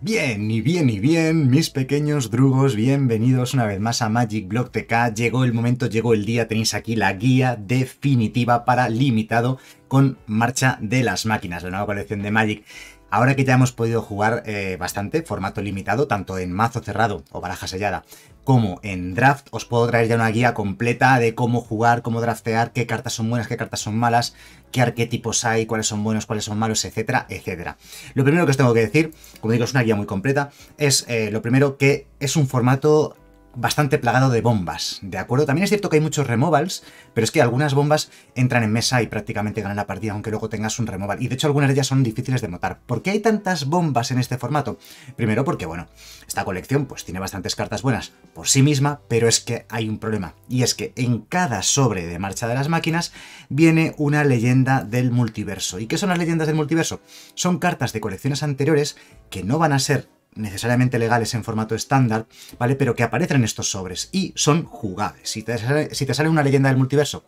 Bien, y bien, y bien, mis pequeños drugos, bienvenidos una vez más a Magic Block TK. Llegó el momento, llegó el día, tenéis aquí la guía definitiva para limitado con marcha de las máquinas, la nueva colección de Magic. Ahora que ya hemos podido jugar eh, bastante, formato limitado, tanto en mazo cerrado o baraja sellada, como en draft, os puedo traer ya una guía completa de cómo jugar, cómo draftear, qué cartas son buenas, qué cartas son malas, qué arquetipos hay, cuáles son buenos, cuáles son malos, etcétera, etcétera. Lo primero que os tengo que decir, como digo, es una guía muy completa, es eh, lo primero que es un formato bastante plagado de bombas, ¿de acuerdo? También es cierto que hay muchos removals, pero es que algunas bombas entran en mesa y prácticamente ganan la partida, aunque luego tengas un removal. Y de hecho algunas de ellas son difíciles de notar. ¿Por qué hay tantas bombas en este formato? Primero porque, bueno, esta colección pues tiene bastantes cartas buenas por sí misma, pero es que hay un problema. Y es que en cada sobre de marcha de las máquinas viene una leyenda del multiverso. ¿Y qué son las leyendas del multiverso? Son cartas de colecciones anteriores que no van a ser necesariamente legales en formato estándar, ¿vale? Pero que aparecen en estos sobres y son jugables. Si te sale, una leyenda del multiverso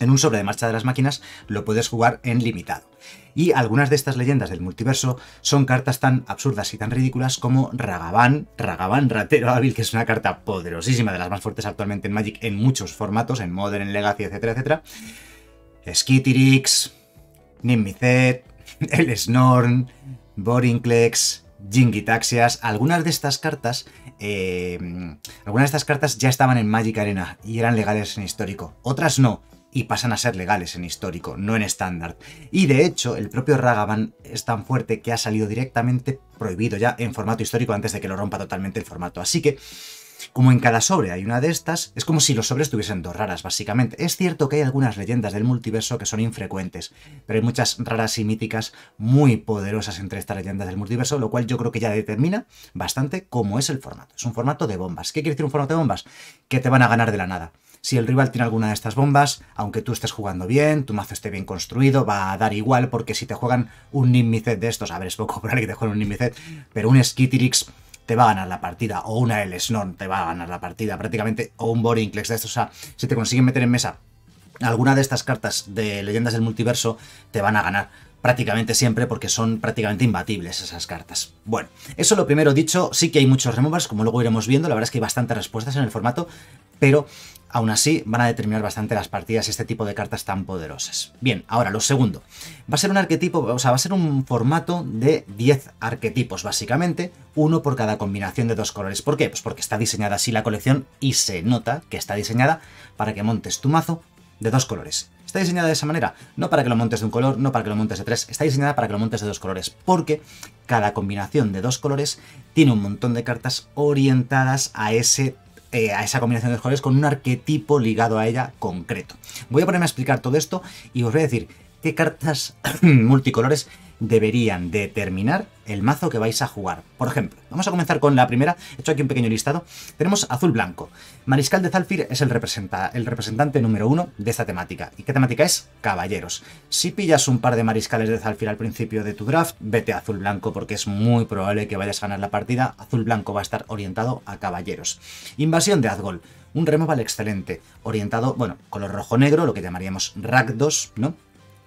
en un sobre de marcha de las máquinas lo puedes jugar en limitado. Y algunas de estas leyendas del multiverso son cartas tan absurdas y tan ridículas como Ragavan, Ragavan Ratero Hábil, que es una carta poderosísima de las más fuertes actualmente en Magic en muchos formatos, en Modern, en Legacy, etcétera, etcétera. Skitirix. El Snorn, Borinclex, Jingitaxias, algunas de estas cartas, eh, algunas de estas cartas ya estaban en Magic Arena y eran legales en histórico, otras no y pasan a ser legales en histórico, no en estándar. Y de hecho, el propio Ragavan es tan fuerte que ha salido directamente prohibido ya en formato histórico antes de que lo rompa totalmente el formato. Así que como en cada sobre hay una de estas, es como si los sobres tuviesen dos raras, básicamente. Es cierto que hay algunas leyendas del multiverso que son infrecuentes, pero hay muchas raras y míticas muy poderosas entre estas leyendas del multiverso, lo cual yo creo que ya determina bastante cómo es el formato. Es un formato de bombas. ¿Qué quiere decir un formato de bombas? Que te van a ganar de la nada. Si el rival tiene alguna de estas bombas, aunque tú estés jugando bien, tu mazo esté bien construido, va a dar igual, porque si te juegan un Nimicet de estos, a ver, es poco probable que te jueguen un Nimicet, pero un Skitirix te va a ganar la partida, o una Elesnorn te va a ganar la partida prácticamente, o un Borinclex de estos, o sea, si te consiguen meter en mesa alguna de estas cartas de leyendas del multiverso, te van a ganar prácticamente siempre porque son prácticamente imbatibles esas cartas. Bueno, eso lo primero dicho, sí que hay muchos removers, como luego iremos viendo, la verdad es que hay bastantes respuestas en el formato, pero aún así van a determinar bastante las partidas este tipo de cartas tan poderosas. Bien, ahora lo segundo, va a ser un arquetipo, o sea, va a ser un formato de 10 arquetipos básicamente, uno por cada combinación de dos colores. ¿Por qué? Pues porque está diseñada así la colección y se nota que está diseñada para que montes tu mazo de dos colores. Está diseñada de esa manera, no para que lo montes de un color, no para que lo montes de tres, está diseñada para que lo montes de dos colores, porque cada combinación de dos colores tiene un montón de cartas orientadas a ese eh, a esa combinación de colores con un arquetipo ligado a ella concreto. Voy a ponerme a explicar todo esto y os voy a decir qué cartas multicolores deberían determinar el mazo que vais a jugar. Por ejemplo, vamos a comenzar con la primera. He hecho aquí un pequeño listado. Tenemos azul blanco. Mariscal de Zalfir es el, representante número uno de esta temática. ¿Y qué temática es? Caballeros. Si pillas un par de mariscales de Zalfir al principio de tu draft, vete a azul blanco porque es muy probable que vayas a ganar la partida. Azul blanco va a estar orientado a caballeros. Invasión de Azgol. Un removal excelente, orientado, bueno, color rojo-negro, lo que llamaríamos Ragdos, ¿no?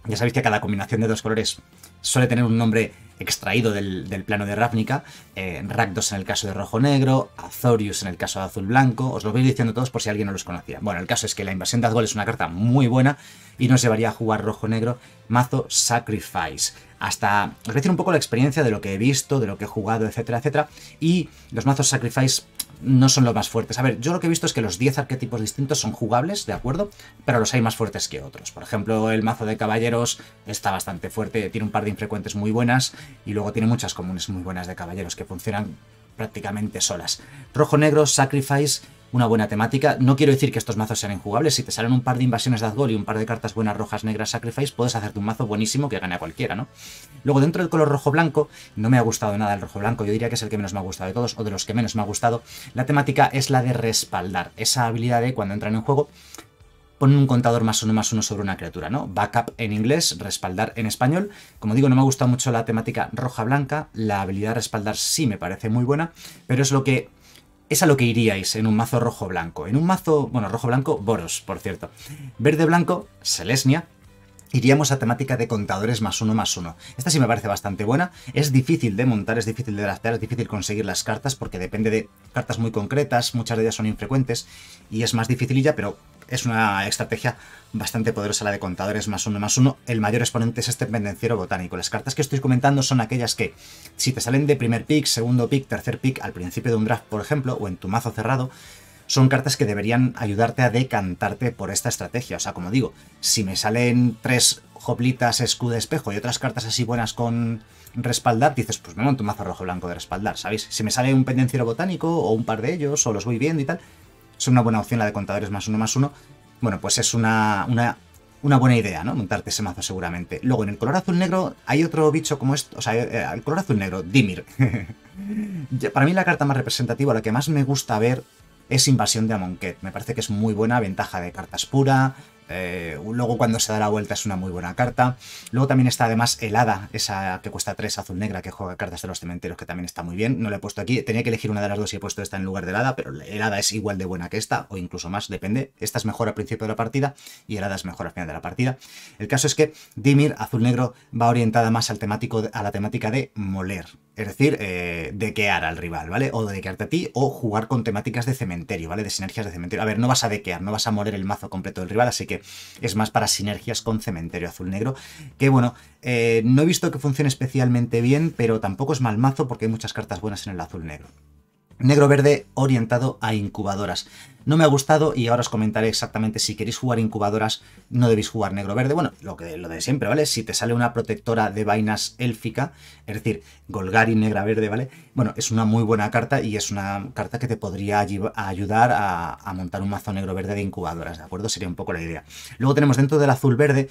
Ya sabéis que cada combinación de dos colores suele tener un nombre extraído del, plano de Ravnica, eh, Rakdos en el caso de rojo negro, Azorius en el caso de azul blanco, os lo voy diciendo todos por si alguien no los conocía. Bueno, el caso es que la invasión de Azgol es una carta muy buena y nos llevaría a jugar rojo negro mazo Sacrifice. Hasta, os voy a decir un poco la experiencia de lo que he visto, de lo que he jugado, etcétera, etcétera. Y los mazos Sacrifice no son los más fuertes. A ver, yo lo que he visto es que los 10 arquetipos distintos son jugables, ¿de acuerdo? Pero los hay más fuertes que otros. Por ejemplo, el mazo de caballeros está bastante fuerte, tiene un par de Frecuentes muy buenas y luego tiene muchas comunes muy buenas de caballeros que funcionan prácticamente solas. Rojo-negro, Sacrifice, una buena temática. No quiero decir que estos mazos sean injugables. Si te salen un par de invasiones de Azgol y un par de cartas buenas rojas, negras, Sacrifice, puedes hacerte un mazo buenísimo que gane a cualquiera, ¿no? Luego, dentro del color rojo-blanco, no me ha gustado nada el rojo-blanco. Yo diría que es el que menos me ha gustado de todos, o de los que menos me ha gustado. La temática es la de respaldar. Esa habilidad de cuando entran en juego, ponen un contador más uno más uno sobre una criatura, ¿no? Backup en inglés, respaldar en español. Como digo, no me gusta mucho la temática roja-blanca, la habilidad respaldar sí me parece muy buena, pero es lo que es a lo que iríais en un mazo rojo-blanco. En un mazo, bueno, rojo-blanco, Boros, por cierto. Verde-blanco, Selesnia. Iríamos a temática de contadores más uno más uno. Esta sí me parece bastante buena. Es difícil de montar, es difícil de draftear, es difícil conseguir las cartas porque depende de cartas muy concretas, muchas de ellas son infrecuentes y es más dificililla, pero es una estrategia bastante poderosa la de contadores más uno más uno. El mayor exponente es este pendenciero botánico. Las cartas que estoy comentando son aquellas que, si te salen de primer pick, segundo pick, tercer pick, al principio de un draft, por ejemplo, o en tu mazo cerrado, son cartas que deberían ayudarte a decantarte por esta estrategia. O sea, como digo, si me salen tres hoplitas, escudo, espejo y otras cartas así buenas con respaldar, dices, pues me monto un mazo rojo blanco de respaldar, ¿sabéis? Si me sale un pendenciero botánico o un par de ellos, o los voy viendo y tal, es una buena opción la de contadores más uno más uno. Bueno, pues es una, una, buena idea, ¿no? Montarte ese mazo seguramente. Luego, en el color azul negro hay otro bicho como esto, o sea, eh, eh, el color azul negro, Dimir. Para mí la carta más representativa, la que más me gusta ver, es Invasión de Amonkhet. Me parece que es muy buena, ventaja de cartas pura, eh, luego cuando se da la vuelta es una muy buena carta. Luego también está además helada esa que cuesta 3 azul negra que juega cartas de los cementeros que también está muy bien. No la he puesto aquí, tenía que elegir una de las dos y he puesto esta en lugar de helada, pero helada es igual de buena que esta o incluso más, depende. Esta es mejor al principio de la partida y helada es mejor al final de la partida. El caso es que Dimir azul negro va orientada más al temático, a la temática de moler. Es decir, eh, dequear al rival, ¿vale? O dequearte a ti, o jugar con temáticas de cementerio, ¿vale? De sinergias de cementerio. A ver, no vas a dequear, no vas a moler el mazo completo del rival, así que es más para sinergias con cementerio azul-negro. Que bueno, eh, no he visto que funcione especialmente bien, pero tampoco es mal mazo porque hay muchas cartas buenas en el azul-negro negro verde orientado a incubadoras. No me ha gustado y ahora os comentaré exactamente si queréis jugar incubadoras, no debéis jugar negro verde. Bueno, lo, que, lo de siempre, ¿vale? Si te sale una protectora de vainas élfica, es decir, Golgari negra verde, ¿vale? Bueno, es una muy buena carta y es una carta que te podría ayudar a, a montar un mazo negro verde de incubadoras, ¿de acuerdo? Sería un poco la idea. Luego tenemos dentro del azul verde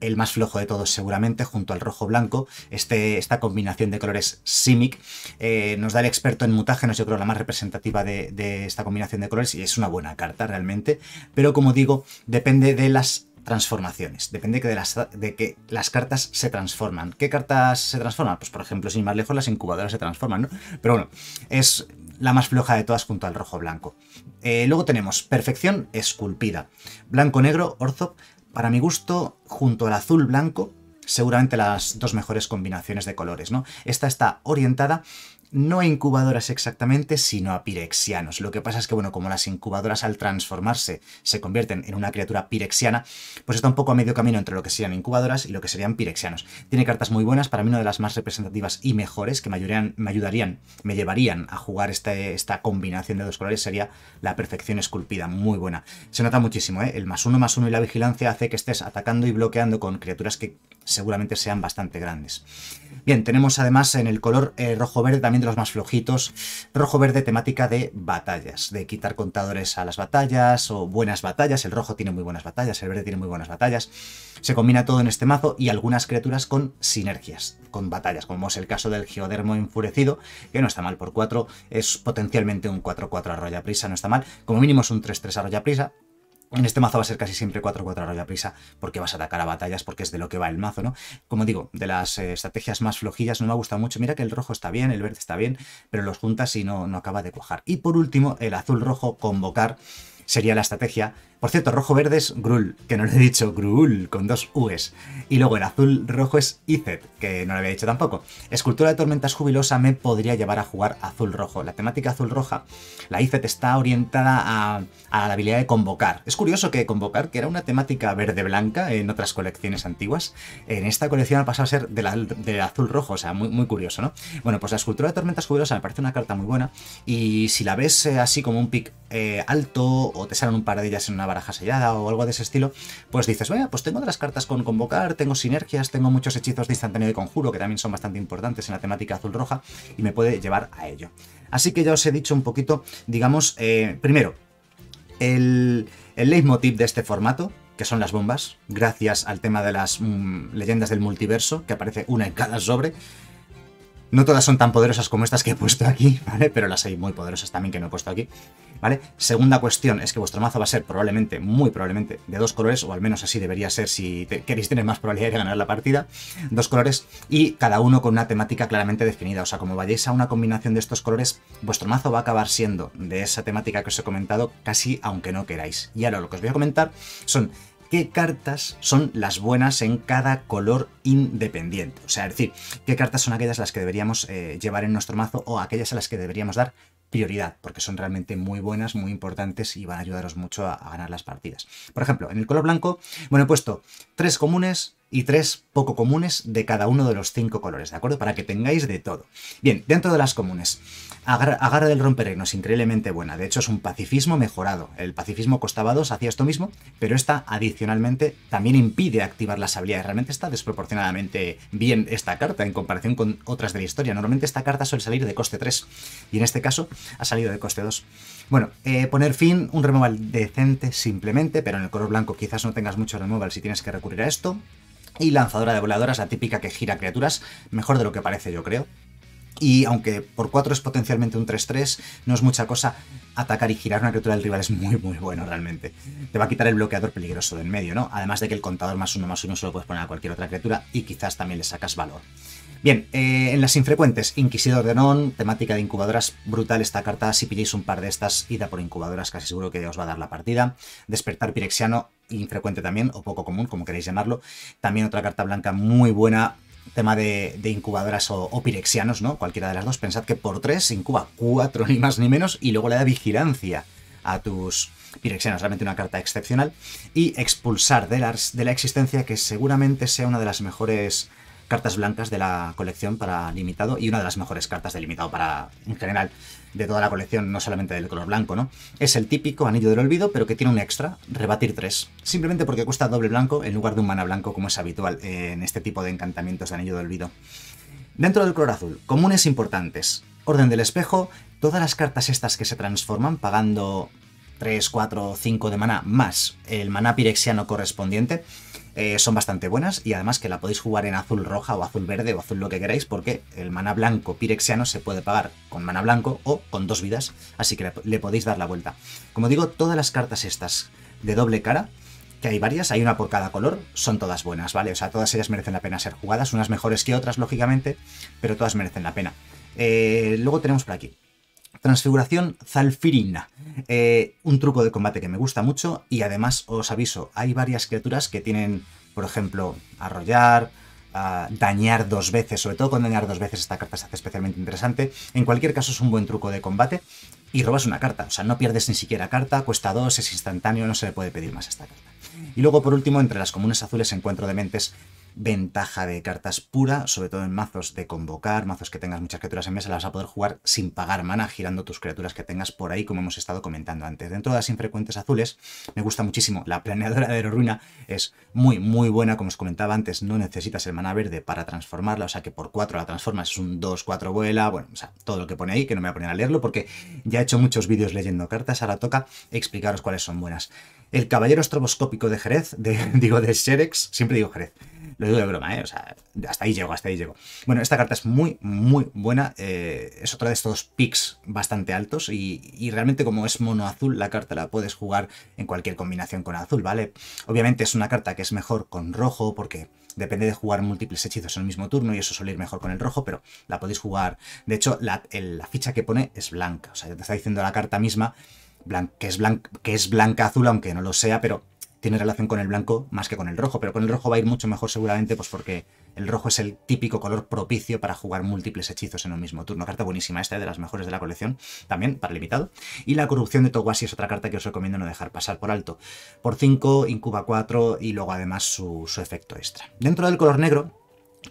el más flojo de todos seguramente, junto al rojo-blanco. Este, esta combinación de colores Simic eh, nos da el experto en mutágenos, yo creo la más representativa de, esta combinación de colores, y es una buena carta realmente. Pero como digo, depende de las transformaciones. Depende de, de que las cartas se transforman. ¿Qué cartas se transforman? Pues por ejemplo, sin más lejos, las incubadoras se transforman, ¿no? Pero bueno, es la más floja de todas junto al rojo-blanco. Eh, luego tenemos Perfección Esculpida. Blanco-negro, Orzop, para mi gusto, junto al azul blanco, seguramente las dos mejores combinaciones de colores, ¿no? Esta está orientada no a incubadoras exactamente, sino a pirexianos. Lo que pasa es que, bueno, como las incubadoras al transformarse se convierten en una criatura pirexiana, pues está un poco a medio camino entre lo que serían incubadoras y lo que serían pirexianos. Tiene cartas muy buenas, para mí una de las más representativas y mejores que me, ayudarían, me, llevarían a jugar este, esta combinación de dos colores sería la perfección esculpida, muy buena. Se nota muchísimo, ¿eh? El más uno, más uno y la vigilancia hace que estés atacando y bloqueando con criaturas que seguramente sean bastante grandes. Bien, tenemos además en el color eh, rojo-verde, también de los más flojitos, rojo-verde temática de batallas, de quitar contadores a las batallas o buenas batallas, el rojo tiene muy buenas batallas, el verde tiene muy buenas batallas, se combina todo en este mazo y algunas criaturas con sinergias, con batallas, como es el caso del Geodermo Enfurecido, que no está mal por 4, es potencialmente un 4-4 arroya prisa, no está mal, como mínimo es un 3-3 arroya prisa, en este mazo va a ser casi siempre 4-4 a prisa, porque vas a atacar a batallas, porque es de lo que va el mazo, ¿no? Como digo, de las eh, estrategias más flojillas no me ha gustado mucho. Mira que el rojo está bien, el verde está bien, pero los juntas y no, no acaba de cuajar. Y por último, el azul-rojo convocar sería la estrategia por cierto, rojo-verde es Grul, que no le he dicho, Grul, con dos U's. Y luego el azul-rojo es Izet, que no le había dicho tampoco. Escultura de tormentas jubilosa me podría llevar a jugar azul-rojo. La temática azul-roja, la Izet está orientada a, la habilidad de convocar. Es curioso que convocar, que era una temática verde-blanca en otras colecciones antiguas, en esta colección ha pasado a ser del de azul-rojo, o sea, muy, muy curioso, ¿no? Bueno, pues la escultura de tormentas jubilosa me parece una carta muy buena, y si la ves eh, así como un pick eh, alto, o te salen un par de ellas en una baraja sellada o algo de ese estilo, pues dices, vaya, pues tengo otras cartas con convocar, tengo sinergias, tengo muchos hechizos de instantáneo de conjuro que también son bastante importantes en la temática azul-roja y me puede llevar a ello. Así que ya os he dicho un poquito, digamos, eh, primero, el, leitmotiv de este formato, que son las bombas, gracias al tema de las mm, leyendas del multiverso, que aparece una en cada sobre, no todas son tan poderosas como estas que he puesto aquí, ¿vale? Pero las hay muy poderosas también que no he puesto aquí, ¿vale? Segunda cuestión es que vuestro mazo va a ser probablemente, muy probablemente, de dos colores, o al menos así debería ser si queréis tener más probabilidad de ganar la partida, dos colores, y cada uno con una temática claramente definida. O sea, como vayáis a una combinación de estos colores, vuestro mazo va a acabar siendo de esa temática que os he comentado casi aunque no queráis. Y ahora lo que os voy a comentar son qué cartas son las buenas en cada color independiente. O sea, es decir, qué cartas son aquellas las que deberíamos eh, llevar en nuestro mazo o aquellas a las que deberíamos dar prioridad, porque son realmente muy buenas, muy importantes y van a ayudaros mucho a, a ganar las partidas. Por ejemplo, en el color blanco, bueno, he puesto tres comunes, y tres poco comunes de cada uno de los cinco colores, ¿de acuerdo? Para que tengáis de todo. Bien, dentro de las comunes, agarra, del del es increíblemente buena. De hecho, es un pacifismo mejorado. El pacifismo costaba 2, hacía esto mismo, pero esta adicionalmente también impide activar las habilidades. Realmente está desproporcionadamente bien esta carta en comparación con otras de la historia. Normalmente esta carta suele salir de coste 3 y en este caso ha salido de coste 2. Bueno, eh, poner fin, un removal decente simplemente, pero en el color blanco quizás no tengas mucho removal si tienes que recurrir a esto y lanzadora de voladoras, la típica que gira criaturas, mejor de lo que parece yo creo. Y aunque por 4 es potencialmente un 3-3, no es mucha cosa, atacar y girar una criatura del rival es muy muy bueno realmente. Te va a quitar el bloqueador peligroso del en medio, ¿no? Además de que el contador más uno más uno lo puedes poner a cualquier otra criatura y quizás también le sacas valor. Bien, eh, en las infrecuentes, Inquisidor de Non, temática de incubadoras brutal esta carta. Si pilláis un par de estas, ida por incubadoras, casi seguro que os va a dar la partida. Despertar Pirexiano, infrecuente también, o poco común, como queréis llamarlo. También otra carta blanca muy buena, tema de, incubadoras o, pirexianos, ¿no? Cualquiera de las dos. Pensad que por tres incuba cuatro, ni más ni menos, y luego le da vigilancia a tus pirexianos. Realmente una carta excepcional. Y expulsar de de la existencia, que seguramente sea una de las mejores cartas blancas de la colección para limitado y una de las mejores cartas de limitado para, en general, de toda la colección, no solamente del color blanco, ¿no? Es el típico anillo del olvido, pero que tiene un extra, rebatir 3. Simplemente porque cuesta doble blanco en lugar de un mana blanco, como es habitual en este tipo de encantamientos de anillo del olvido. Dentro del color azul, comunes importantes. Orden del espejo, todas las cartas estas que se transforman pagando 3, 4, 5 de maná más el maná pirexiano correspondiente eh, son bastante buenas y además que la podéis jugar en azul roja o azul verde o azul lo que queráis porque el mana blanco pirexiano se puede pagar con mana blanco o con dos vidas, así que le, podéis dar la vuelta. Como digo, todas las cartas estas de doble cara que hay varias, hay una por cada color, son todas buenas, ¿vale? O sea, todas ellas merecen la pena ser jugadas, unas mejores que otras, lógicamente, pero todas merecen la pena. Eh, luego tenemos por aquí Transfiguración Zalfirina, eh, un truco de combate que me gusta mucho y además os aviso, hay varias criaturas que tienen, por ejemplo, arrollar, ah, dañar dos veces, sobre todo con dañar dos veces esta carta se hace especialmente interesante. En cualquier caso es un buen truco de combate y robas una carta, o sea, no pierdes ni siquiera carta, cuesta dos, es instantáneo, no se le puede pedir más esta carta. Y luego por último, entre las comunes azules encuentro de mentes ventaja de cartas pura, sobre todo en mazos de convocar, mazos que tengas muchas criaturas en mesa, las vas a poder jugar sin pagar mana, girando tus criaturas que tengas por ahí, como hemos estado comentando antes. Dentro de las infrecuentes azules, me gusta muchísimo la planeadora de ruina es muy, muy buena, como os comentaba antes, no necesitas el mana verde para transformarla, o sea que por 4 la transformas, es un 2-4 vuela, bueno, o sea, todo lo que pone ahí, que no me voy a poner a leerlo porque ya he hecho muchos vídeos leyendo cartas, ahora toca explicaros cuáles son buenas. El caballero estroboscópico de Jerez, digo de Xerex, siempre digo Jerez, lo digo de broma, ¿eh? O sea, hasta ahí llego, hasta ahí llego. Bueno, esta carta es muy, muy buena. Eh, es otra de estos picks bastante altos y, realmente como es mono azul, la carta la puedes jugar en cualquier combinación con azul, ¿vale? Obviamente es una carta que es mejor con rojo porque depende de jugar múltiples hechizos en el mismo turno y eso suele ir mejor con el rojo, pero la podéis jugar. De hecho, la, ficha que pone es blanca, o sea, ya te está diciendo la carta misma que, es blanca azul, aunque no lo sea, pero tiene relación con el blanco más que con el rojo, pero con el rojo va a ir mucho mejor seguramente pues porque el rojo es el típico color propicio para jugar múltiples hechizos en un mismo turno. Carta buenísima esta, de las mejores de la colección, también para limitado. Y la corrupción de Toguasi es otra carta que os recomiendo no dejar pasar por alto. Por 5, incuba 4 y luego además su, su efecto extra. Dentro del color negro,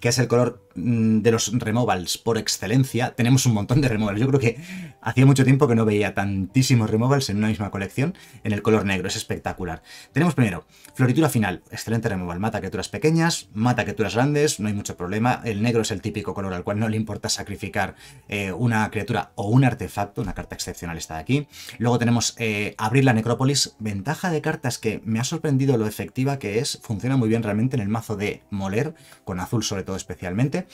que es el color Mm, de los removals por excelencia. Tenemos un montón de removals. Yo creo que hacía mucho tiempo que no veía tantísimos removals en una misma colección en el color negro. Es espectacular. Tenemos primero, floritura final. Excelente removal. Mata criaturas pequeñas, mata criaturas grandes, no hay mucho problema. El negro es el típico color al cual no le importa sacrificar eh, una criatura o un artefacto. Una carta excepcional está de aquí. Luego tenemos eh, abrir la necrópolis. Ventaja de cartas que me ha sorprendido lo efectiva que es. Funciona muy bien realmente en el mazo de moler, con azul sobre todo especialmente.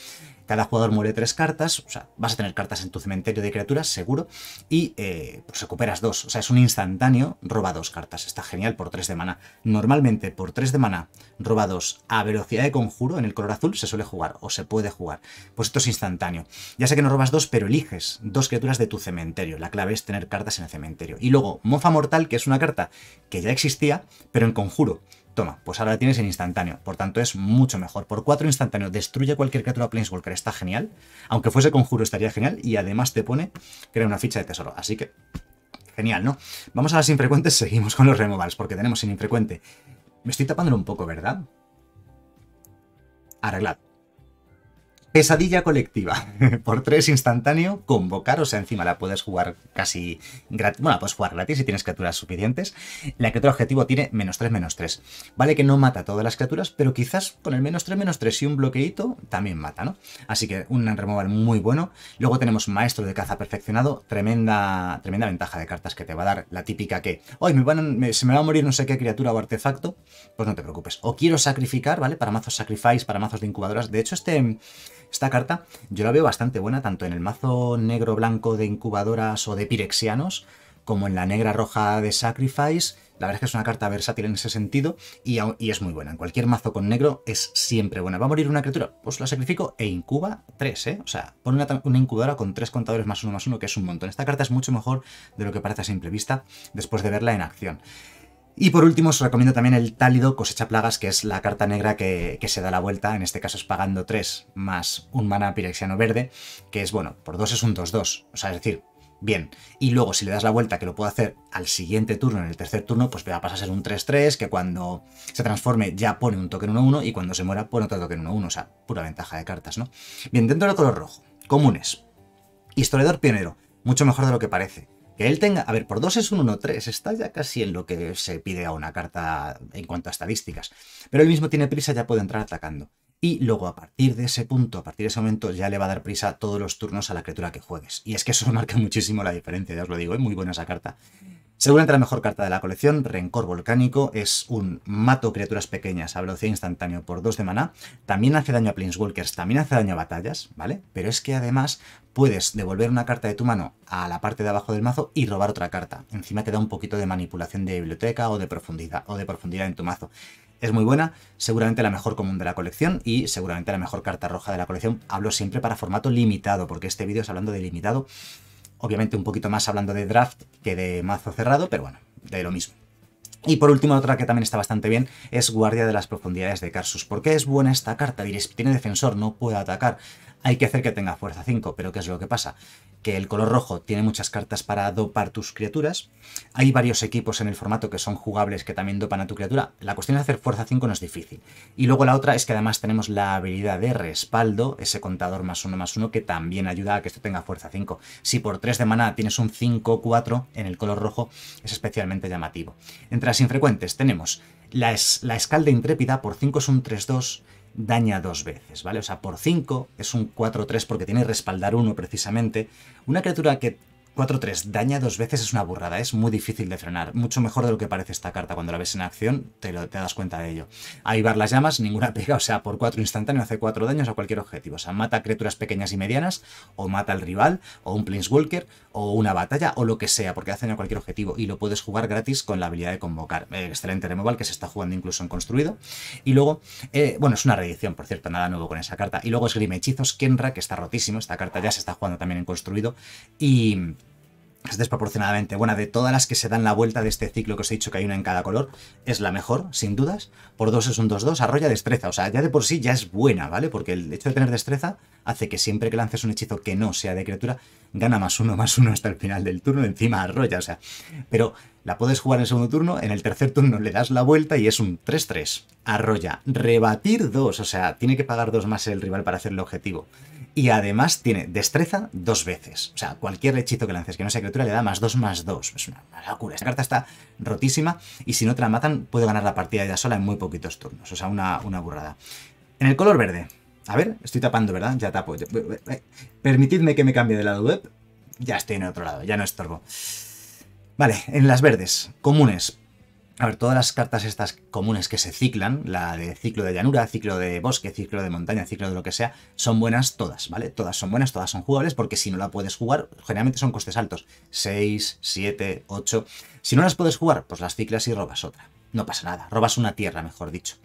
Cada jugador muere tres cartas, o sea, vas a tener cartas en tu cementerio de criaturas, seguro, y eh, pues recuperas dos. O sea, es un instantáneo, roba dos cartas. Está genial por tres de mana. Normalmente por tres de mana, roba dos a velocidad de conjuro, en el color azul, se suele jugar o se puede jugar. Pues esto es instantáneo. Ya sé que no robas dos, pero eliges dos criaturas de tu cementerio. La clave es tener cartas en el cementerio. Y luego, Mofa Mortal, que es una carta que ya existía, pero en conjuro. Toma, pues ahora tienes en instantáneo, por tanto es mucho mejor. Por 4 instantáneos, destruye cualquier criatura Planeswalker, está genial. Aunque fuese conjuro estaría genial y además te pone, crea una ficha de tesoro, así que genial, ¿no? Vamos a las infrecuentes, seguimos con los removals, porque tenemos sin infrecuente. Me estoy tapando un poco, ¿verdad? Arreglad. Pesadilla colectiva. Por 3 instantáneo, convocar, o sea, encima la puedes jugar casi gratis. Bueno, la puedes jugar gratis si tienes criaturas suficientes. La criatura objetivo tiene menos 3, menos 3. Vale que no mata todas las criaturas, pero quizás con el menos 3, menos 3 y un bloqueito también mata, ¿no? Así que un removal muy bueno. Luego tenemos maestro de caza perfeccionado. Tremenda, tremenda ventaja de cartas que te va a dar. La típica que, hoy me se me va a morir no sé qué criatura o artefacto. Pues no te preocupes. O quiero sacrificar, ¿vale? Para mazos sacrifice, para mazos de incubadoras. De hecho, este esta carta yo la veo bastante buena tanto en el mazo negro-blanco de incubadoras o de pirexianos, como en la negra roja de Sacrifice. La verdad es que es una carta versátil en ese sentido y, es muy buena. En cualquier mazo con negro es siempre buena. ¿Va a morir una criatura? Pues la sacrifico e incuba 3, ¿eh? O sea, pone una, incubadora con tres contadores más uno más uno, que es un montón. Esta carta es mucho mejor de lo que parece a simple vista después de verla en acción. Y por último os recomiendo también el Tálido Cosecha Plagas, que es la carta negra que, se da la vuelta, en este caso es pagando 3 más un mana pirexiano verde, que es, bueno, por 2 es un 2-2, o sea, es decir, bien. Y luego si le das la vuelta, que lo puedo hacer al siguiente turno, en el tercer turno, pues va a pasar a ser un 3-3, que cuando se transforme ya pone un token 1-1 y cuando se muera pone otro token 1-1, o sea, pura ventaja de cartas, ¿no? Bien, dentro del color rojo, comunes. Historiador pionero, mucho mejor de lo que parece. Que él tenga, a ver, por 2 es un 1-3, está ya casi en lo que se pide a una carta en cuanto a estadísticas. Pero él mismo tiene prisa, ya puede entrar atacando y luego a partir de ese punto, a partir de ese momento, ya le va a dar prisa todos los turnos a la criatura que juegues. Y es que eso marca muchísimo la diferencia, ya os lo digo, es ¿eh? muy buena esa carta. Seguramente la mejor carta de la colección, Rencor Volcánico, es un mato criaturas pequeñas a velocidad instantánea por 2 de maná. También hace daño a Planeswalkers, también hace daño a batallas, ¿vale? Pero es que además puedes devolver una carta de tu mano a la parte de abajo del mazo y robar otra carta. Encima te da un poquito de manipulación de biblioteca o de profundidad, o de profundidad en tu mazo es muy buena, seguramente la mejor común de la colección y seguramente la mejor carta roja de la colección. Hablo siempre para formato limitado, porque este vídeo es hablando de limitado. Obviamente un poquito más hablando de draft que de mazo cerrado, pero bueno, de lo mismo. Y por último, otra que también está bastante bien es Guardia de las Profundidades de Karsus. ¿Por qué es buena esta carta? tiene defensor, no puede atacar hay que hacer que tenga fuerza 5, pero ¿qué es lo que pasa? Que el color rojo tiene muchas cartas para dopar tus criaturas, hay varios equipos en el formato que son jugables que también dopan a tu criatura, la cuestión de hacer fuerza 5 no es difícil. Y luego la otra es que además tenemos la habilidad de respaldo, ese contador más uno más uno, que también ayuda a que esto tenga fuerza 5. Si por 3 de maná tienes un 5-4 en el color rojo, es especialmente llamativo. Entre las infrecuentes tenemos la, la escalda intrépida, por 5 es un 3-2, daña dos veces, ¿vale? O sea, por 5 es un 4-3 porque tiene respaldar uno precisamente. Una criatura que 4-3, daña dos veces es una burrada, es muy difícil de frenar, mucho mejor de lo que parece esta carta, cuando la ves en acción te, das cuenta de ello. va las llamas, ninguna pega, o sea, por 4 instantáneo hace 4 daños a cualquier objetivo, o sea, mata criaturas pequeñas y medianas, o mata al rival, o un Planeswalker, o una batalla, o lo que sea, porque hace daño a cualquier objetivo, y lo puedes jugar gratis con la habilidad de convocar. Eh, excelente removal que se está jugando incluso en construido, y luego, eh, bueno, es una reedición, por cierto, nada nuevo con esa carta, y luego Grim hechizos, Kenra, que está rotísimo, esta carta ya se está jugando también en construido, y es desproporcionadamente buena. De todas las que se dan la vuelta de este ciclo que os he dicho que hay una en cada color, es la mejor, sin dudas. Por 2 es un 2-2, arrolla destreza. O sea, ya de por sí ya es buena, ¿vale? Porque el hecho de tener destreza hace que siempre que lances un hechizo que no sea de criatura, gana más uno, más uno hasta el final del turno, encima arrolla, o sea. Pero la puedes jugar en el segundo turno, en el tercer turno le das la vuelta y es un 3-3. Arrolla, rebatir 2, o sea, tiene que pagar 2 más el rival para hacer el objetivo. Y además tiene destreza dos veces. O sea, cualquier hechizo que lances que no sea criatura le da más dos más dos. Es una, locura. Esta carta está rotísima y si no te la matan puede ganar la partida ya sola en muy poquitos turnos. O sea, una, burrada. En el color verde. A ver, estoy tapando, ¿verdad? Ya tapo. Eh, eh, eh, permitidme que me cambie de lado web. Ya estoy en otro lado, ya no estorbo. Vale, en las verdes, comunes, a ver, todas las cartas estas comunes que se ciclan, la de ciclo de llanura, ciclo de bosque, ciclo de montaña, ciclo de lo que sea, son buenas todas, ¿vale? Todas son buenas, todas son jugables, porque si no la puedes jugar, generalmente son costes altos. 6, 7, 8. Si no las puedes jugar, pues las ciclas y robas otra. No pasa nada, robas una tierra, mejor dicho.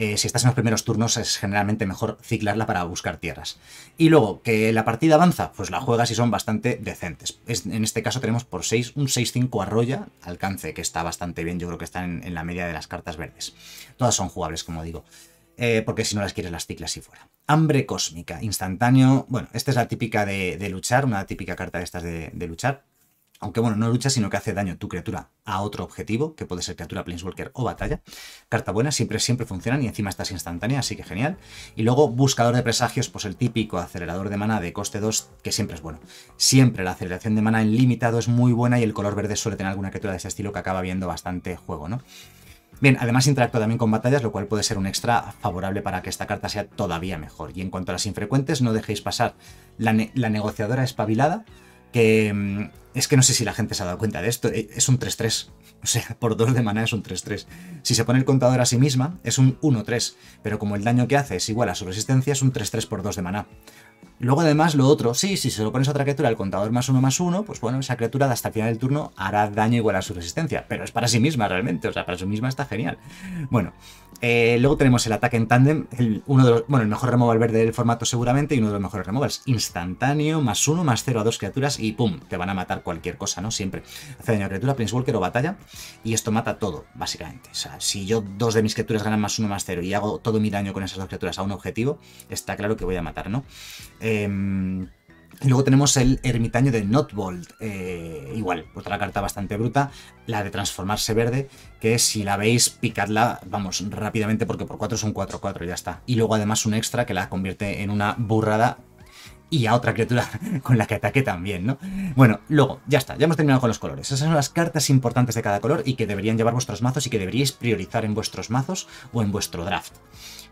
Eh, si estás en los primeros turnos es generalmente mejor ciclarla para buscar tierras. Y luego, que la partida avanza, pues la juegas y son bastante decentes. en este caso tenemos por 6 un 6-5 arroya, alcance que está bastante bien, yo creo que está en, la media de las cartas verdes. Todas son jugables, como digo. Eh, porque si no las quieres las ciclas y fuera. Hambre cósmica, instantáneo. Bueno, esta es la típica de, luchar, una típica carta de estas de luchar aunque bueno, no lucha, sino que hace daño tu criatura a otro objetivo, que puede ser criatura, planeswalker o batalla. Carta buena, siempre, siempre funcionan y encima estás instantánea, así que genial. Y luego, buscador de presagios, pues el típico acelerador de mana de coste 2, que siempre es bueno. Siempre la aceleración de mana en limitado es muy buena y el color verde suele tener alguna criatura de ese estilo que acaba viendo bastante juego, ¿no? Bien, además interactúa también con batallas, lo cual puede ser un extra favorable para que esta carta sea todavía mejor. Y en cuanto a las infrecuentes, no dejéis pasar la, la negociadora espabilada, que mm, es que no sé si la gente se ha dado cuenta de esto. Eh, es un 3-3. O sea, por 2 de maná es un 3-3. Si se pone el contador a sí misma, es un 1-3. Pero como el daño que hace es igual a su resistencia, es un 3-3 por 2 de maná. Luego además lo otro, sí, si se lo pones a otra criatura, el contador más uno más uno, pues bueno, esa criatura hasta el final del turno hará daño igual a su resistencia, pero es para sí misma realmente, o sea, para sí misma está genial. Bueno, eh, luego tenemos el ataque en tándem, el, uno de los, bueno, el mejor removal verde del formato seguramente y uno de los mejores removals. Instantáneo, más uno, más cero a dos criaturas y pum, te van a matar cualquier cosa, ¿no? Siempre. Hace daño a criatura, Prince Walker o batalla y esto mata todo, básicamente. O sea, si yo dos de mis criaturas ganan más uno, más cero y hago todo mi daño con esas dos criaturas a un objetivo, está claro que voy a matar, ¿no? y em, luego tenemos el ermitaño de Notbold, eh, igual, otra carta bastante bruta, la de transformarse verde, que si la veis, picadla, vamos, rápidamente, porque por 4 son 4, 4 ya está. Y luego además un extra que la convierte en una burrada y a otra criatura con la que ataque también, ¿no? Bueno, luego, ya está, ya hemos terminado con los colores. Esas son las cartas importantes de cada color y que deberían llevar vuestros mazos y que deberíais priorizar en vuestros mazos o en vuestro draft.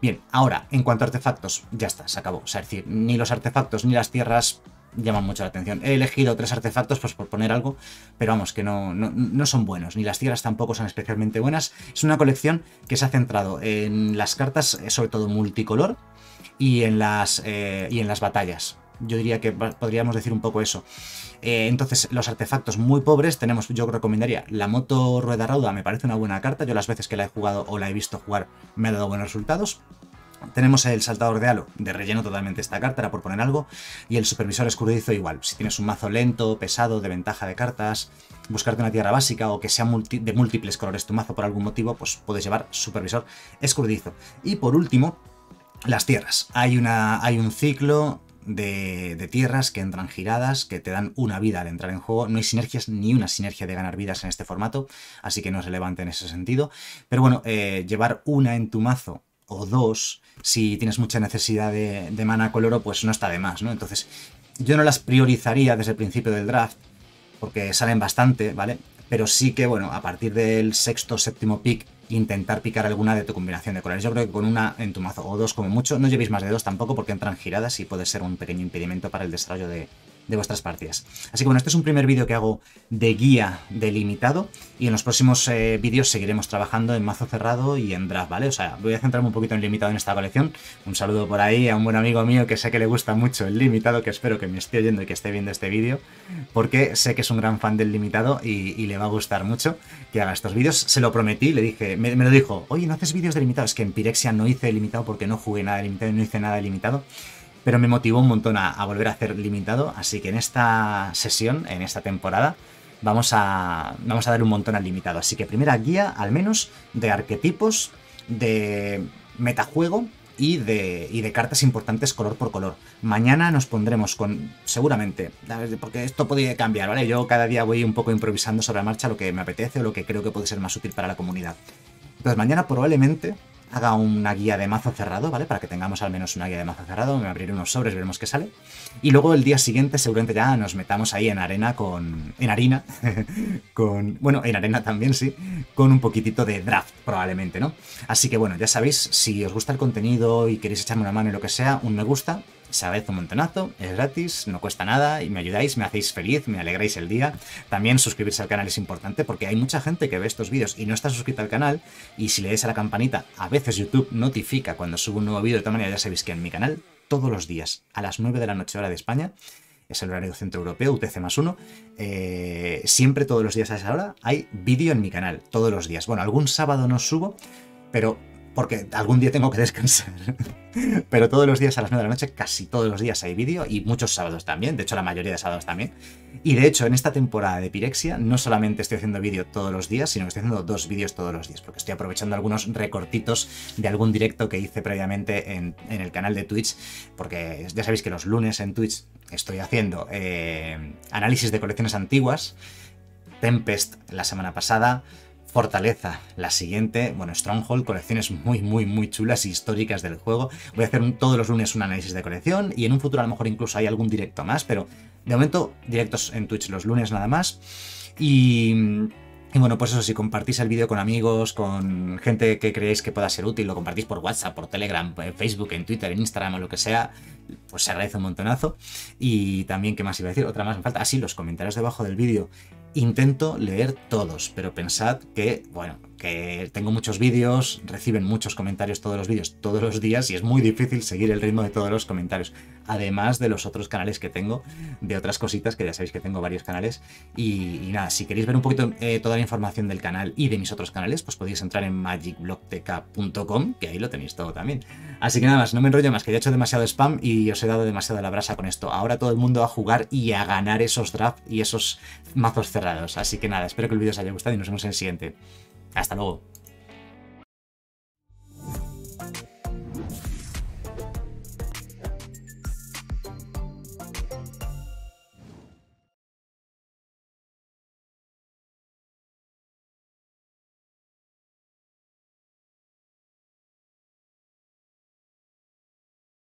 Bien, ahora, en cuanto a artefactos, ya está, se acabó. O sea, es decir, ni los artefactos ni las tierras llaman mucho la atención. He elegido tres artefactos pues, por poner algo, pero vamos, que no, son buenos, ni las tierras tampoco son especialmente buenas. Es una colección que se ha centrado en las cartas, eh, sobre todo multicolor, y en las, eh, y en las batallas. Yo diría que podríamos decir un poco eso. Eh, entonces, los artefactos muy pobres tenemos, yo recomendaría la moto rueda rauda, me parece una buena carta. Yo las veces que la he jugado o la he visto jugar me ha dado buenos resultados. Tenemos el saltador de halo, de relleno totalmente esta carta, era por poner algo, y el supervisor escurdizo, igual. Si tienes un mazo lento, pesado, de ventaja de cartas, buscarte una tierra básica o que sea de múltiples colores tu mazo por algún motivo, pues puedes llevar supervisor escurdizo. Y por último, las tierras. Hay, una, hay un ciclo de, tierras que entran giradas, que te dan una vida al entrar en juego. No hay sinergias, ni una sinergia de ganar vidas en este formato, así que no se relevante en ese sentido. Pero bueno, eh, llevar una en tu mazo o dos, si tienes mucha necesidad de, mana coloro, pues no está de más, ¿no? Entonces, yo no las priorizaría desde el principio del draft, porque salen bastante, ¿vale? Pero sí que, bueno, a partir del sexto, séptimo pick intentar picar alguna de tu combinación de colores. Yo creo que con una en tu mazo o dos como mucho, no llevéis más de dos tampoco porque entran giradas y puede ser un pequeño impedimento para el desarrollo de, de vuestras partidas. Así que bueno, este es un primer vídeo que hago de guía delimitado y en los próximos eh, vídeos seguiremos trabajando en mazo cerrado y en draft, ¿vale? O sea, voy a centrarme un poquito en limitado en esta colección. Un saludo por ahí a un buen amigo mío que sé que le gusta mucho el limitado, que espero que me esté oyendo y que esté viendo este vídeo, porque sé que es un gran fan del limitado y, le va a gustar mucho que haga estos vídeos. Se lo prometí, le dije, me, lo dijo, oye, ¿no haces vídeos de Es que en Pirexia no hice limitado porque no jugué nada de limitado no hice nada delimitado. limitado pero me motivó un montón a, volver a hacer limitado, así que en esta sesión, en esta temporada, vamos a, vamos a dar un montón al limitado. Así que primera guía, al menos, de arquetipos, de metajuego y de, y de, cartas importantes color por color. Mañana nos pondremos con, seguramente, porque esto puede cambiar, ¿vale? Yo cada día voy un poco improvisando sobre la marcha lo que me apetece o lo que creo que puede ser más útil para la comunidad. Entonces pues mañana probablemente haga una guía de mazo cerrado, ¿vale? Para que tengamos al menos una guía de mazo cerrado, me abriré unos sobres, veremos qué sale. Y luego el día siguiente seguramente ya nos metamos ahí en arena con... en harina, con... bueno, en arena también, sí, con un poquitito de draft probablemente, ¿no? Así que bueno, ya sabéis, si os gusta el contenido y queréis echarme una mano y lo que sea, un me gusta, sabed un montonazo, es gratis, no cuesta nada y me ayudáis, me hacéis feliz, me alegráis el día. También suscribirse al canal es importante porque hay mucha gente que ve estos vídeos y no está suscrita al canal y si le a la campanita, a veces YouTube notifica cuando subo un nuevo vídeo, de tal manera ya sabéis que en mi canal todos los días a las 9 de la noche hora de España es el horario centroeuropeo, UTC más uno. Eh, siempre todos los días a esa hora hay vídeo en mi canal, todos los días. Bueno, algún sábado no subo, pero porque algún día tengo que descansar. Pero todos los días a las 9 de la noche, casi todos los días hay vídeo y muchos sábados también, de hecho la mayoría de sábados también. Y de hecho en esta temporada de Pirexia no solamente estoy haciendo vídeo todos los días, sino que estoy haciendo dos vídeos todos los días, porque estoy aprovechando algunos recortitos de algún directo que hice previamente en, el canal de Twitch, porque ya sabéis que los lunes en Twitch estoy haciendo eh, análisis de colecciones antiguas, Tempest la semana pasada, Fortaleza, la siguiente, bueno, Stronghold, colecciones muy, muy, muy chulas y e históricas del juego. Voy a hacer todos los lunes un análisis de colección y en un futuro a lo mejor incluso hay algún directo más, pero de momento directos en Twitch los lunes nada más. Y... bueno, pues eso, si compartís el vídeo con amigos, con gente que creéis que pueda ser útil, lo compartís por WhatsApp, por Telegram, en Facebook, en Twitter, en Instagram o lo que sea, pues se agradece un montonazo. Y también, ¿qué más iba a decir? Otra más me falta. Así, ah, los comentarios debajo del vídeo intento leer todos, pero pensad que, bueno, que tengo muchos vídeos, reciben muchos comentarios todos los vídeos, todos los días, y es muy difícil seguir el ritmo de todos los comentarios, además de los otros canales que tengo, de otras cositas, que ya sabéis que tengo varios canales, y, nada, si queréis ver un poquito eh, toda la información del canal y de mis otros canales, pues podéis entrar en magicblogteca.com, que ahí lo tenéis todo también. Así que nada más, no me enrollo más, que ya he hecho demasiado spam y os he dado demasiado la brasa con esto. Ahora todo el mundo a jugar y a ganar esos drafts y esos mazos cerrados Así que nada, espero que el vídeo os haya gustado y nos vemos en el siguiente. Hasta luego.